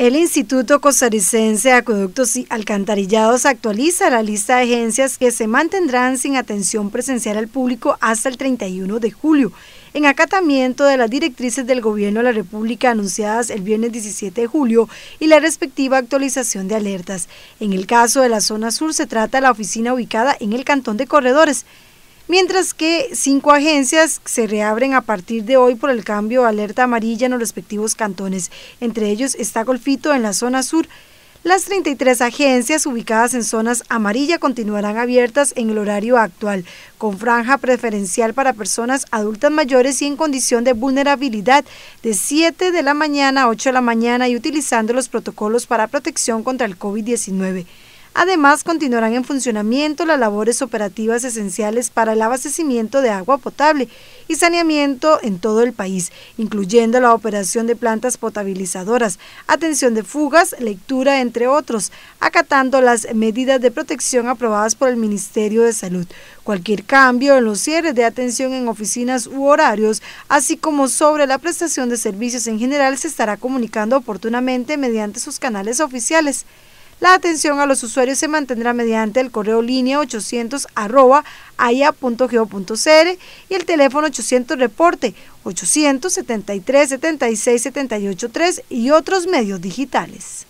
El Instituto Costarricense de Acueductos y Alcantarillados actualiza la lista de agencias que se mantendrán sin atención presencial al público hasta el 31 de julio, en acatamiento de las directrices del Gobierno de la República anunciadas el viernes 17 de julio y la respectiva actualización de alertas. En el caso de la zona sur se trata de la oficina ubicada en el Cantón de Corredores mientras que cinco agencias se reabren a partir de hoy por el cambio alerta amarilla en los respectivos cantones. Entre ellos está Golfito en la zona sur. Las 33 agencias ubicadas en zonas amarilla continuarán abiertas en el horario actual, con franja preferencial para personas adultas mayores y en condición de vulnerabilidad de 7 de la mañana a 8 de la mañana y utilizando los protocolos para protección contra el COVID-19. Además, continuarán en funcionamiento las labores operativas esenciales para el abastecimiento de agua potable y saneamiento en todo el país, incluyendo la operación de plantas potabilizadoras, atención de fugas, lectura, entre otros, acatando las medidas de protección aprobadas por el Ministerio de Salud. Cualquier cambio en los cierres de atención en oficinas u horarios, así como sobre la prestación de servicios en general, se estará comunicando oportunamente mediante sus canales oficiales. La atención a los usuarios se mantendrá mediante el correo línea 800 arroba aya.geo.cr y el teléfono 800 reporte 873 76 78 3 y otros medios digitales.